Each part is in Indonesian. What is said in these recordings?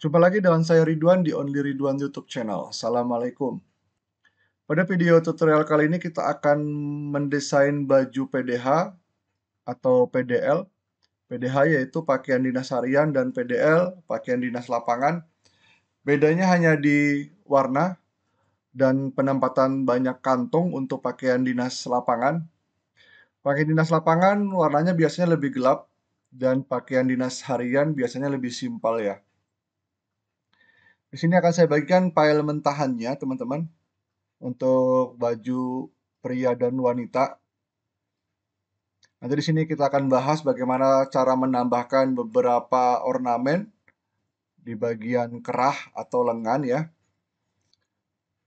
Jumpa lagi dengan saya Ridwan di Only Ridwan YouTube channel. Assalamualaikum. Pada video tutorial kali ini kita akan mendesain baju PDH atau PDL. PDH yaitu pakaian dinas harian dan PDL pakaian dinas lapangan. Bedanya hanya di warna dan penempatan banyak kantung untuk pakaian dinas lapangan. Pakaian dinas lapangan warnanya biasanya lebih gelap dan pakaian dinas harian biasanya lebih simpel ya. Di sini akan saya bagikan file mentahannya, teman-teman. Untuk baju pria dan wanita. Nanti di sini kita akan bahas bagaimana cara menambahkan beberapa ornamen di bagian kerah atau lengan ya.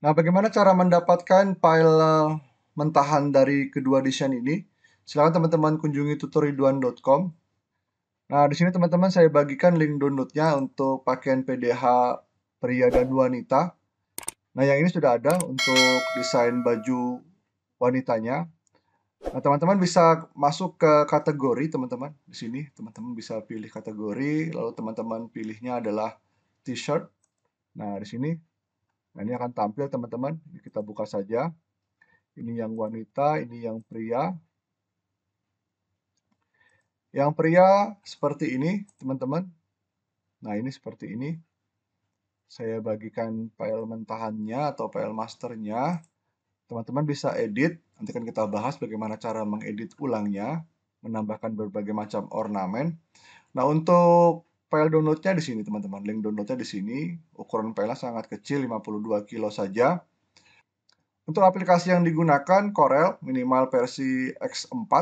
Nah, bagaimana cara mendapatkan file mentahan dari kedua desain ini? Silahkan teman-teman kunjungi tutorialduan.com. Nah, di sini teman-teman saya bagikan link downloadnya untuk pakaian PDH pria dan wanita. Nah, yang ini sudah ada untuk desain baju wanitanya. Nah, teman-teman bisa masuk ke kategori, teman-teman. Di sini, teman-teman bisa pilih kategori, lalu teman-teman pilihnya adalah t-shirt. Nah, di sini, nah ini akan tampil, teman-teman. Kita buka saja. Ini yang wanita, ini yang pria. Yang pria seperti ini, teman-teman. Nah, ini seperti ini saya bagikan file mentahannya atau file masternya. Teman-teman bisa edit, nanti kan kita bahas bagaimana cara mengedit ulangnya, menambahkan berbagai macam ornamen. Nah, untuk file downloadnya di sini teman-teman, link downloadnya di sini, ukuran file sangat kecil, 52 kilo saja. Untuk aplikasi yang digunakan Corel minimal versi X4.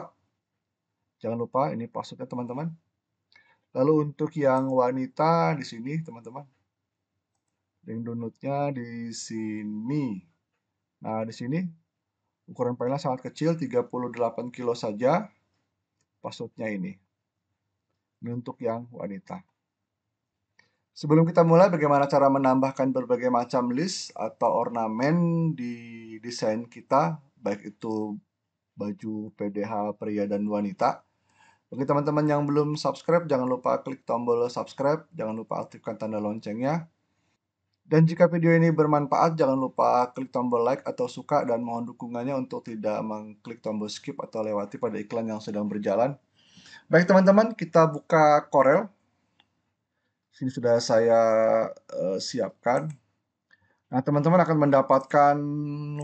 Jangan lupa ini passwordnya teman-teman. Lalu untuk yang wanita di sini teman-teman link downloadnya di sini nah di sini ukuran file sangat kecil 38 kilo saja passwordnya ini ini untuk yang wanita Sebelum kita mulai, bagaimana cara menambahkan berbagai macam list atau ornamen di desain kita, baik itu baju PDH pria dan wanita. Bagi teman-teman yang belum subscribe, jangan lupa klik tombol subscribe, jangan lupa aktifkan tanda loncengnya. Dan jika video ini bermanfaat, jangan lupa klik tombol like atau suka dan mohon dukungannya untuk tidak mengklik tombol skip atau lewati pada iklan yang sedang berjalan. Baik teman-teman, kita buka Corel. Sini sudah saya uh, siapkan. Nah, teman-teman akan mendapatkan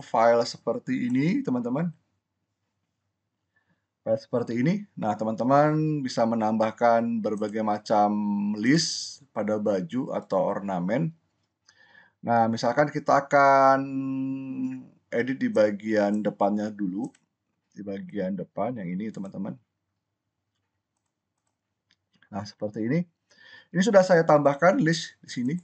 file seperti ini, teman-teman. File seperti ini. Nah, teman-teman bisa menambahkan berbagai macam list pada baju atau ornamen. Nah, misalkan kita akan edit di bagian depannya dulu. Di bagian depan yang ini, teman-teman. Nah, seperti ini. Ini sudah saya tambahkan list di sini.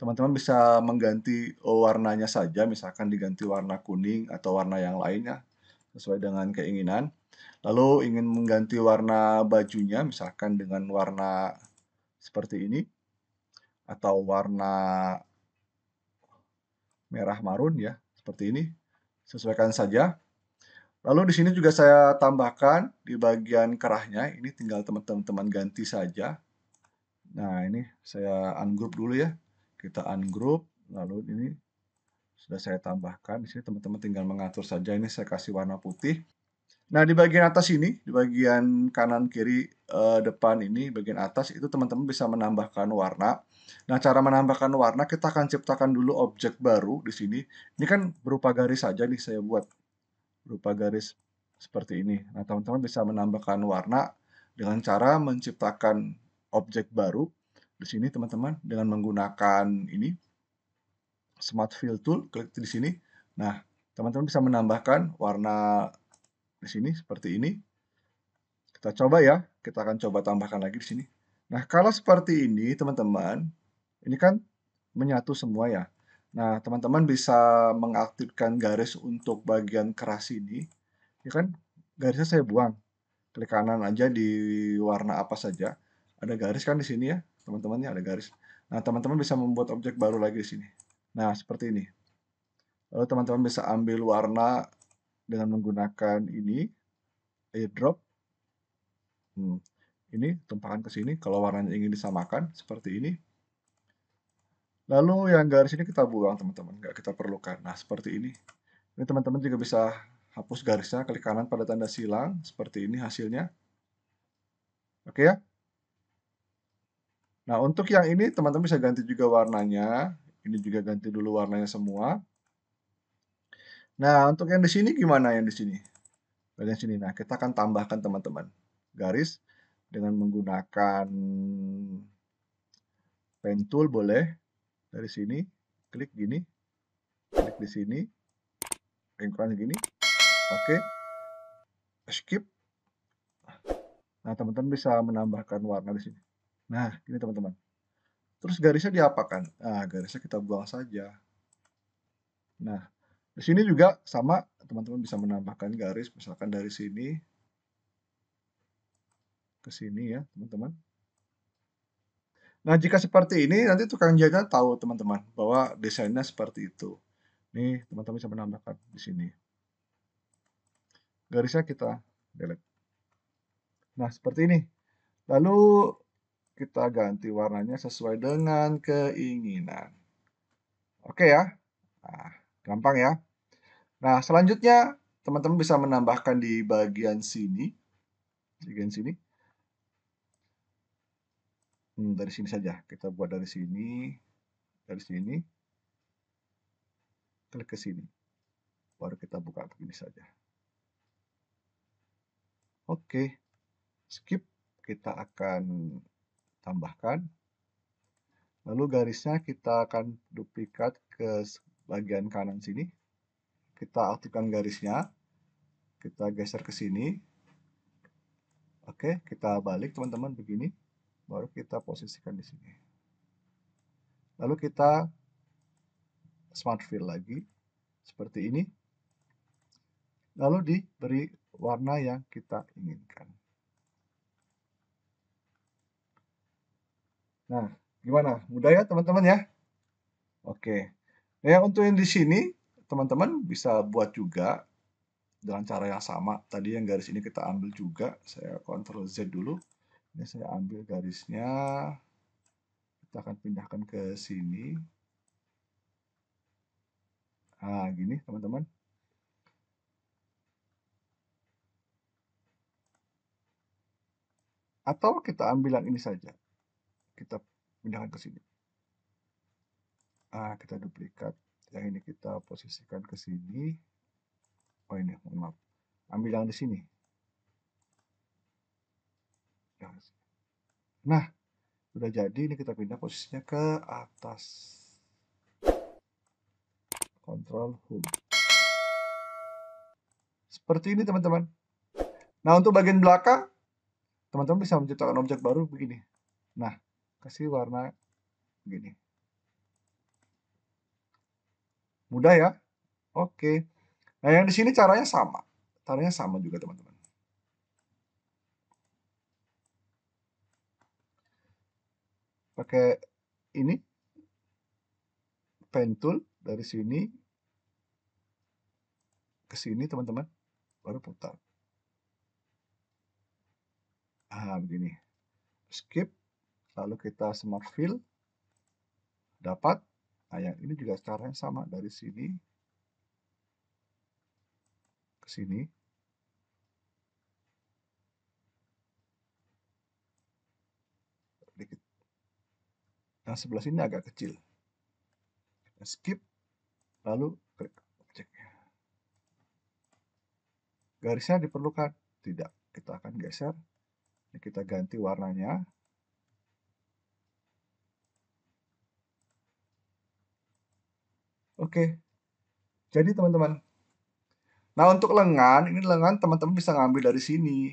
Teman-teman bisa mengganti oh, warnanya saja, misalkan diganti warna kuning atau warna yang lainnya sesuai dengan keinginan. Lalu ingin mengganti warna bajunya misalkan dengan warna seperti ini atau warna merah marun ya, seperti ini. Sesuaikan saja. Lalu di sini juga saya tambahkan di bagian kerahnya, ini tinggal teman-teman ganti saja. Nah, ini saya ungroup dulu ya. Kita ungroup, lalu ini sudah saya tambahkan. Di sini teman-teman tinggal mengatur saja, ini saya kasih warna putih. Nah, di bagian atas ini, di bagian kanan kiri eh, depan ini, bagian atas itu teman-teman bisa menambahkan warna. Nah, cara menambahkan warna kita akan ciptakan dulu objek baru di sini. Ini kan berupa garis saja nih saya buat berupa garis seperti ini. Nah, teman-teman bisa menambahkan warna dengan cara menciptakan objek baru di sini teman-teman dengan menggunakan ini Smart Fill Tool, klik di sini. Nah, teman-teman bisa menambahkan warna di sini seperti ini. Kita coba ya, kita akan coba tambahkan lagi di sini. Nah, kalau seperti ini, teman-teman, ini kan menyatu semua ya. Nah, teman-teman bisa mengaktifkan garis untuk bagian keras ini. Ya kan, garisnya saya buang. Klik kanan aja di warna apa saja. Ada garis kan di sini ya, teman-teman, ya ada garis. Nah, teman-teman bisa membuat objek baru lagi di sini. Nah, seperti ini. Lalu teman-teman bisa ambil warna dengan menggunakan ini airdrop hmm, ini tumpahkan ke sini kalau warnanya ingin disamakan seperti ini lalu yang garis ini kita buang teman-teman nggak kita perlukan nah seperti ini ini teman-teman juga bisa hapus garisnya klik kanan pada tanda silang seperti ini hasilnya oke ya nah untuk yang ini teman-teman bisa ganti juga warnanya ini juga ganti dulu warnanya semua Nah, untuk yang di sini gimana yang di sini? Bagian sini. Nah, kita akan tambahkan teman-teman garis dengan menggunakan pen tool boleh dari sini klik gini klik di sini lingkaran gini oke okay. skip nah teman-teman bisa menambahkan warna di sini nah ini teman-teman terus garisnya diapakan nah garisnya kita buang saja nah di sini juga sama, teman-teman bisa menambahkan garis misalkan dari sini ke sini ya, teman-teman. Nah, jika seperti ini nanti tukang jahitnya tahu, teman-teman, bahwa desainnya seperti itu. Nih, teman-teman bisa menambahkan di sini. Garisnya kita delete. Nah, seperti ini. Lalu kita ganti warnanya sesuai dengan keinginan. Oke ya. Nah, Gampang ya. Nah, selanjutnya teman-teman bisa menambahkan di bagian sini. Bagian sini. Hmm, dari sini saja. Kita buat dari sini. Dari sini. Klik ke sini. Baru kita buka begini saja. Oke. Skip. Kita akan tambahkan lalu garisnya kita akan duplikat ke bagian kanan sini kita aktifkan garisnya kita geser ke sini oke kita balik teman-teman begini baru kita posisikan di sini lalu kita smart fill lagi seperti ini lalu diberi warna yang kita inginkan nah gimana mudah ya teman-teman ya oke yang untuk yang di sini, teman-teman bisa buat juga dengan cara yang sama. Tadi yang garis ini kita ambil juga. Saya Ctrl Z dulu. Ini saya ambil garisnya. Kita akan pindahkan ke sini. Nah, gini teman-teman. Atau kita ambil yang ini saja. Kita pindahkan ke sini. A kita duplikat yang ini kita posisikan ke sini oh ini maaf ambil yang di sini nah sudah jadi ini kita pindah posisinya ke atas control home seperti ini teman-teman nah untuk bagian belakang teman-teman bisa menciptakan objek baru begini nah kasih warna begini Mudah ya? Oke. Nah, yang di sini caranya sama. Caranya sama juga, teman-teman. Pakai ini pen tool dari sini ke sini, teman-teman. Baru putar. Ah, begini. Skip lalu kita smart fill dapat Nah, yang ini juga caranya sama dari sini ke sini. sedikit. Yang sebelah sini agak kecil. Kita skip, lalu klik objeknya. Garisnya diperlukan? Tidak. Kita akan geser. kita ganti warnanya. Oke. Jadi teman-teman. Nah, untuk lengan, ini lengan teman-teman bisa ngambil dari sini.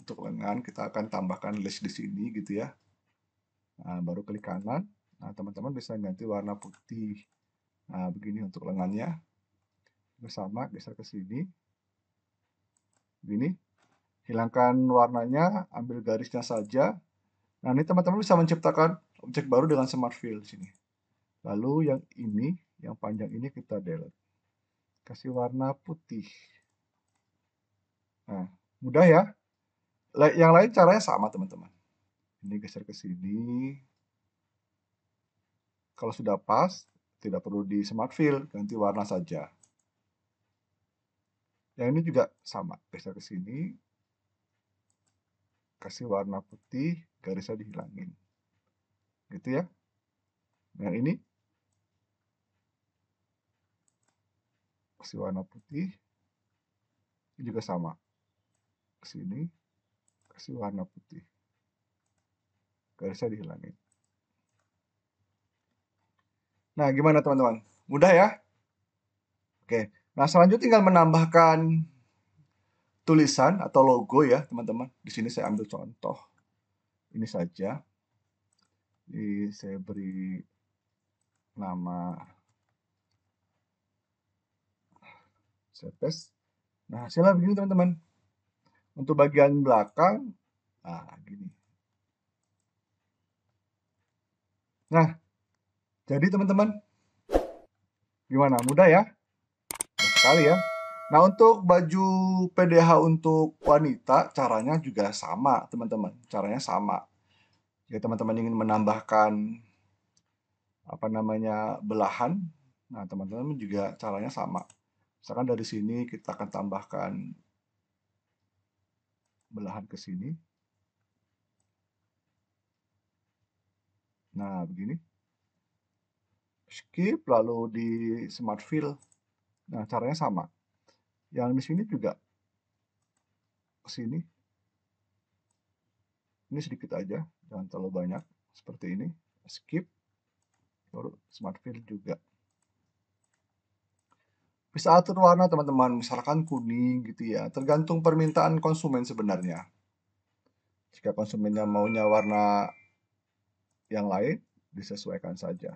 Untuk lengan kita akan tambahkan list di sini gitu ya. Nah, baru klik kanan. Nah, teman-teman bisa ganti warna putih. Nah, begini untuk lengannya. Bersama geser ke sini. Begini. Hilangkan warnanya, ambil garisnya saja. Nah, ini teman-teman bisa menciptakan objek baru dengan smart fill di sini. Lalu yang ini yang panjang ini kita delete kasih warna putih nah mudah ya yang lain caranya sama teman-teman ini geser ke sini kalau sudah pas tidak perlu di smart fill ganti warna saja yang ini juga sama geser ke sini kasih warna putih garisnya dihilangin gitu ya yang nah, ini kasih warna putih ini juga sama ke sini kasih warna putih garisnya dihilangin nah gimana teman-teman mudah ya oke nah selanjutnya tinggal menambahkan tulisan atau logo ya teman-teman di sini saya ambil contoh ini saja ini saya beri nama saya tes, Nah, hasilnya begini teman-teman. Untuk bagian belakang, nah gini. Nah, jadi teman-teman, gimana? Mudah ya? Mudah sekali ya. Nah, untuk baju PDH untuk wanita, caranya juga sama, teman-teman. Caranya sama. Jadi, teman-teman ingin menambahkan apa namanya belahan, nah, teman-teman juga caranya sama. Misalkan dari sini kita akan tambahkan belahan ke sini. Nah, begini. Skip, lalu di Smart Fill. Nah, caranya sama. Yang di sini juga ke sini. Ini sedikit aja, jangan terlalu banyak. Seperti ini. Skip. lalu Smart Fill juga bisa atur warna teman-teman, misalkan kuning gitu ya, tergantung permintaan konsumen sebenarnya. Jika konsumennya maunya warna yang lain, disesuaikan saja.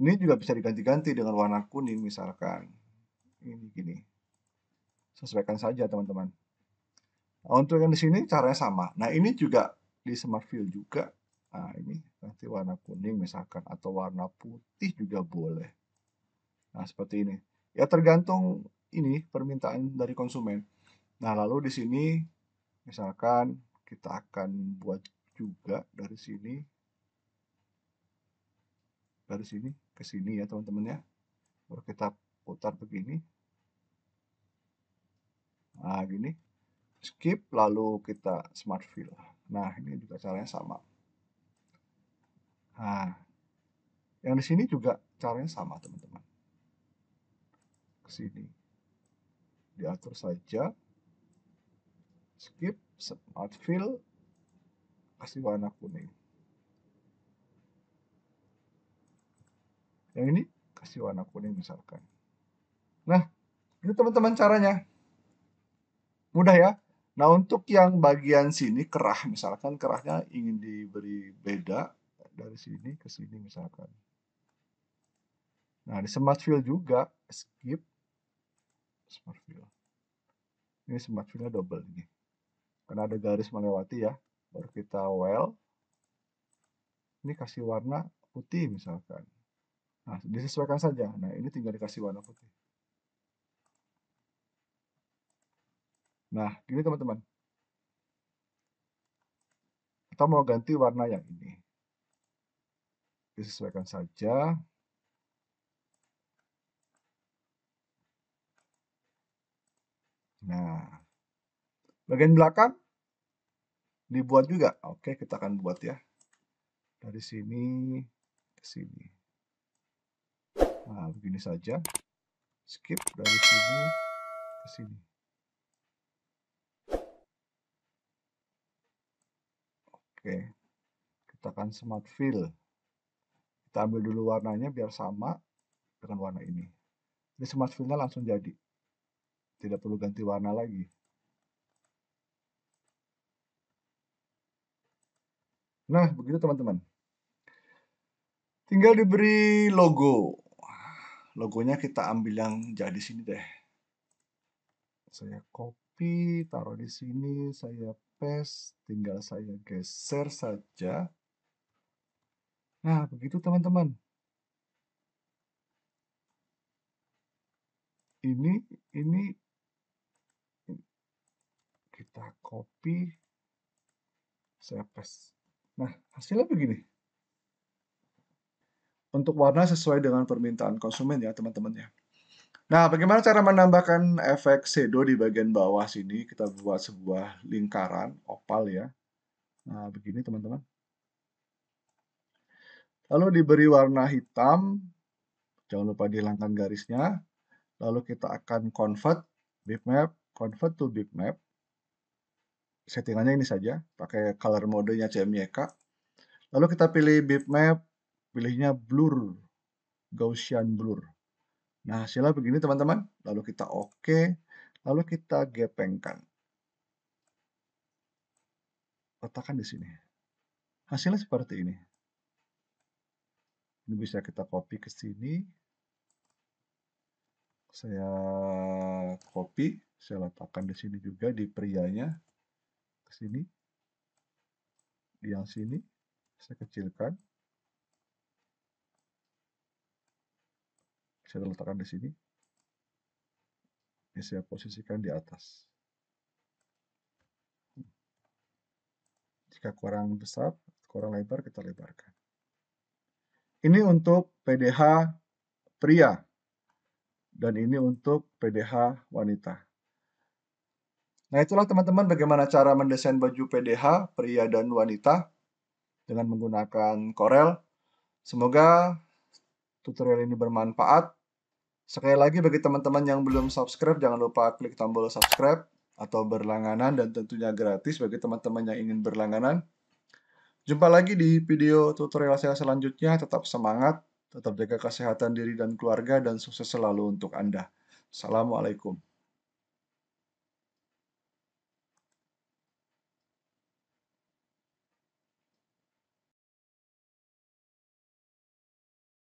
Ini juga bisa diganti-ganti dengan warna kuning misalkan. Ini gini. Sesuaikan saja teman-teman. Nah, untuk yang di sini caranya sama. Nah ini juga di Smart View juga. Nah ini nanti warna kuning misalkan atau warna putih juga boleh. Nah seperti ini. Ya tergantung ini permintaan dari konsumen. Nah, lalu di sini misalkan kita akan buat juga dari sini dari sini ke sini ya teman-teman ya. Baru kita putar begini. Nah, gini. Skip lalu kita smart fill. Nah, ini juga caranya sama. Nah, yang di sini juga caranya sama, teman-teman ke sini. Diatur saja. Skip smart fill. Kasih warna kuning. Yang ini kasih warna kuning misalkan. Nah, ini teman-teman caranya. Mudah ya. Nah, untuk yang bagian sini kerah misalkan kerahnya ingin diberi beda dari sini ke sini misalkan. Nah, di smart fill juga skip Smartfill. Ini smart fill double ini. Karena ada garis melewati ya, baru kita well. Ini kasih warna putih misalkan. Nah, disesuaikan saja. Nah, ini tinggal dikasih warna putih. Nah, gini teman-teman. Kita mau ganti warna yang ini. Disesuaikan saja. Nah, bagian belakang dibuat juga. Oke, kita akan buat ya. Dari sini ke sini. Nah, begini saja. Skip dari sini ke sini. Oke, kita akan smart fill. Kita ambil dulu warnanya biar sama dengan warna ini. Ini smart fillnya langsung jadi tidak perlu ganti warna lagi nah begitu teman-teman tinggal diberi logo logonya kita ambil yang jadi sini deh saya copy taruh di sini saya paste tinggal saya geser saja nah begitu teman-teman ini ini kita copy saya paste nah hasilnya begini untuk warna sesuai dengan permintaan konsumen ya teman-teman ya nah bagaimana cara menambahkan efek shadow di bagian bawah sini kita buat sebuah lingkaran opal ya nah begini teman-teman lalu diberi warna hitam jangan lupa dihilangkan garisnya lalu kita akan convert bitmap convert to bitmap settingannya ini saja, pakai color modenya CMYK. Lalu kita pilih bitmap, pilihnya blur, Gaussian blur. Nah, hasilnya begini teman-teman. Lalu kita oke, okay. lalu kita gepengkan. Letakkan di sini. Hasilnya seperti ini. Ini bisa kita copy ke sini. Saya copy, saya letakkan di sini juga di prianya ke sini. Yang sini saya kecilkan. Saya letakkan di sini. Ini saya posisikan di atas. Jika kurang besar, kurang lebar, kita lebarkan. Ini untuk PDH pria. Dan ini untuk PDH wanita. Nah itulah teman-teman bagaimana cara mendesain baju PDH pria dan wanita dengan menggunakan Corel. Semoga tutorial ini bermanfaat. Sekali lagi bagi teman-teman yang belum subscribe, jangan lupa klik tombol subscribe atau berlangganan dan tentunya gratis bagi teman-teman yang ingin berlangganan. Jumpa lagi di video tutorial saya selanjutnya. Tetap semangat, tetap jaga kesehatan diri dan keluarga, dan sukses selalu untuk Anda. Assalamualaikum.